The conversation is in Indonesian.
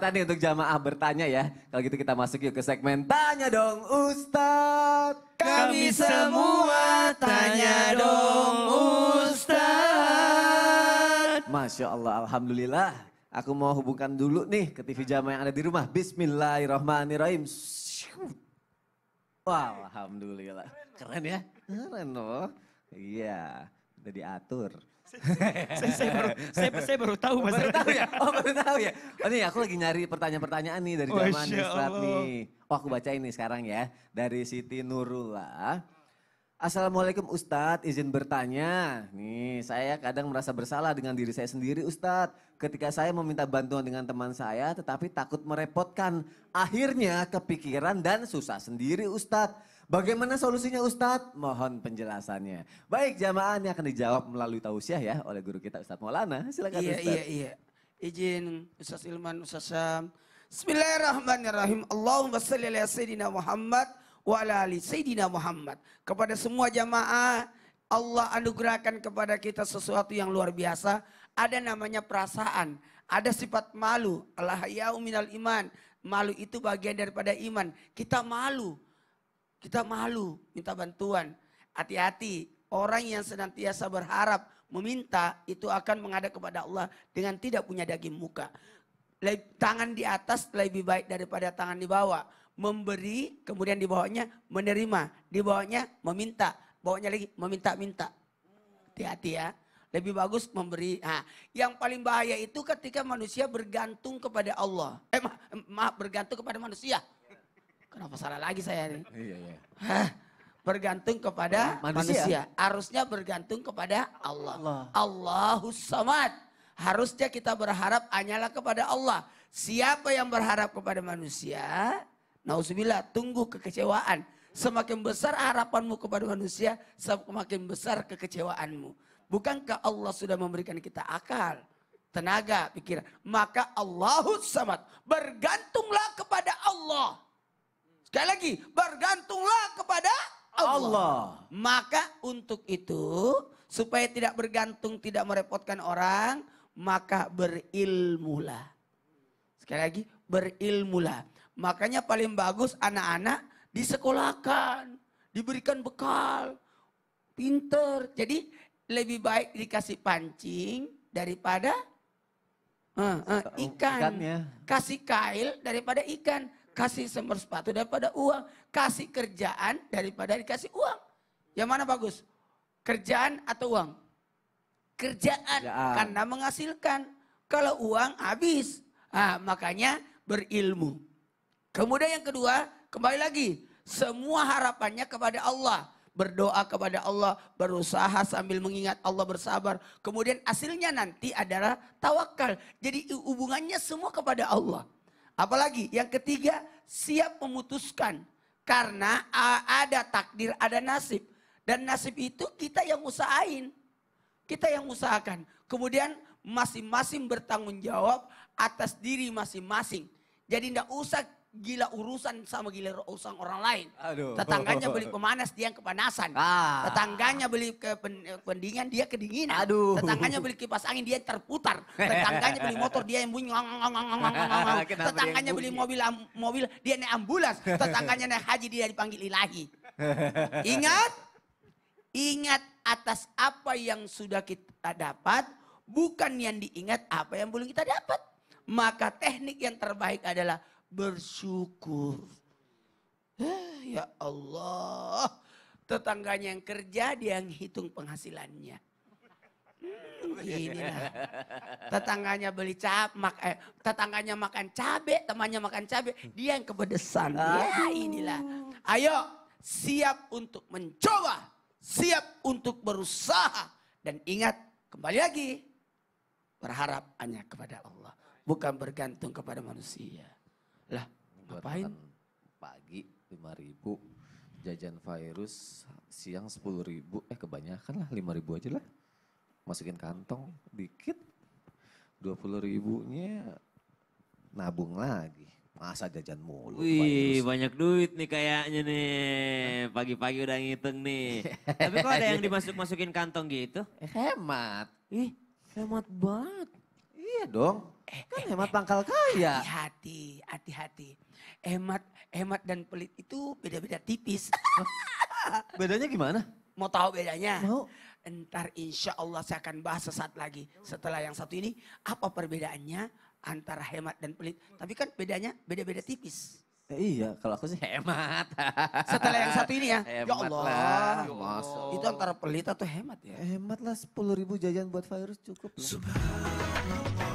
Tadi untuk jamaah bertanya ya. Kalau gitu kita masuk yuk ke segmen Tanya Dong Ustaz. Kami semua tanya dong Ustaz. Masya Allah, Alhamdulillah. Aku mau hubungkan dulu nih ke TV jamaah yang ada di rumah. Bismillahirrahmanirrahim. Wow, Alhamdulillah. Keren ya? Keren loh. Iya. Yeah. Udah diatur. saya, saya, baru, saya, saya baru tahu oh, Baru tahu ya? Oh baru tahu ya? Oh nih aku lagi nyari pertanyaan-pertanyaan nih dari oh, zaman Ustaz nih. Oh aku baca ini sekarang ya. Dari Siti Nurula. Assalamualaikum Ustadz, izin bertanya. Nih, saya kadang merasa bersalah dengan diri saya sendiri Ustadz. Ketika saya meminta bantuan dengan teman saya, tetapi takut merepotkan. Akhirnya kepikiran dan susah sendiri Ustadz. Bagaimana solusinya Ustadz? Mohon penjelasannya. Baik, jamaah ini akan dijawab melalui tausiah ya oleh guru kita Ustadz Maulana. Silakan iya, Ustadz. Iya, iya, Izin Ustadz Ilman, Ustadz Sam. Bismillahirrahmanirrahim. Allahumma salli ala Sayyidina Muhammad wa ala ali Sayyidina Muhammad. Kepada semua jamaah, Allah anugerahkan kepada kita sesuatu yang luar biasa. Ada namanya perasaan, ada sifat malu. Allah minal iman. Malu itu bagian daripada iman. Kita malu kita malu minta bantuan. Hati-hati, orang yang senantiasa berharap meminta itu akan menghadap kepada Allah dengan tidak punya daging muka. Tangan di atas lebih baik daripada tangan di bawah. Memberi, kemudian di bawahnya menerima, di bawahnya meminta, bawahnya lagi meminta-minta. Hati-hati ya. Lebih bagus memberi. Nah, yang paling bahaya itu ketika manusia bergantung kepada Allah. Eh, ma maaf, bergantung kepada manusia. Kenapa salah lagi saya ini? Iya, iya. Hah? Bergantung kepada manusia. manusia. Harusnya bergantung kepada Allah. Allah. Allahus samad. Harusnya kita berharap hanyalah kepada Allah. Siapa yang berharap kepada manusia, nauzubillah tunggu kekecewaan. Semakin besar harapanmu kepada manusia, semakin besar kekecewaanmu. Bukankah Allah sudah memberikan kita akal, tenaga, pikiran? Maka Allahus samad. Bergantunglah kepada Allah. Sekali lagi, bergantunglah kepada Allah. Allah. Maka untuk itu, supaya tidak bergantung, tidak merepotkan orang, maka berilmulah. Sekali lagi, berilmulah. Makanya paling bagus anak-anak disekolahkan, diberikan bekal, pinter. Jadi lebih baik dikasih pancing daripada uh, uh, ikan. Kasih kail daripada ikan. Kasih semer sepatu daripada uang. Kasih kerjaan daripada dikasih uang. Yang mana bagus? Kerjaan atau uang? Kerjaan. kerjaan. Karena menghasilkan. Kalau uang habis. Nah, makanya berilmu. Kemudian yang kedua, kembali lagi. Semua harapannya kepada Allah berdoa kepada Allah, berusaha sambil mengingat Allah bersabar. Kemudian hasilnya nanti adalah tawakal. Jadi hubungannya semua kepada Allah. Apalagi yang ketiga, siap memutuskan. Karena ada takdir, ada nasib. Dan nasib itu kita yang usahain. Kita yang usahakan. Kemudian masing-masing bertanggung jawab atas diri masing-masing. Jadi tidak usah gila urusan sama gila urusan orang lain. Aduh. Tetangganya beli pemanas, dia yang kepanasan. Ah. Tetangganya beli ke eh, pendingin pendingan, dia kedinginan. Aduh. Tetangganya beli kipas angin, dia yang terputar. Tetangganya beli motor, dia yang bunyi. Tetangganya beli mobil, mobil dia naik ambulans. Tetangganya naik haji, dia dipanggil ilahi. Ingat, ingat atas apa yang sudah kita dapat, bukan yang diingat apa yang belum kita dapat. Maka teknik yang terbaik adalah bersyukur. Eh, ya Allah, tetangganya yang kerja dia yang hitung penghasilannya. Hmm, inilah. Tetangganya beli cap, mak, eh, tetangganya makan cabe, temannya makan cabe, dia yang kepedesan. Ya inilah. Ayo siap untuk mencoba, siap untuk berusaha dan ingat kembali lagi berharap hanya kepada Allah, bukan bergantung kepada manusia. Lah, Buat ngapain? Pagi ribu jajan virus siang sepuluh ribu eh kebanyakan lah lima ribu aja lah. Masukin kantong dikit dua 20 ribunya nabung lagi. Masa jajan mulu. Wih, virus. banyak duit nih kayaknya nih. Pagi-pagi udah ngitung nih. Tapi kok ada yang dimasuk-masukin kantong gitu? Eh, hemat. Ih, hemat banget. Iya dong eh, kan eh, hemat eh. pangkal kaya. Hati-hati, hati-hati. Hemat, hemat dan pelit itu beda-beda tipis. bedanya gimana? Mau tahu bedanya? Mau. Entar insya Allah saya akan bahas sesaat lagi. Setelah yang satu ini, apa perbedaannya antara hemat dan pelit? Tapi kan bedanya beda-beda tipis. Eh, iya, kalau aku sih hemat. Setelah yang satu ini ya, hemat ya Allah. Lah. Ya Allah. Itu antara pelit atau hemat ya? Hemat lah, 10 ribu jajan buat virus cukup lah.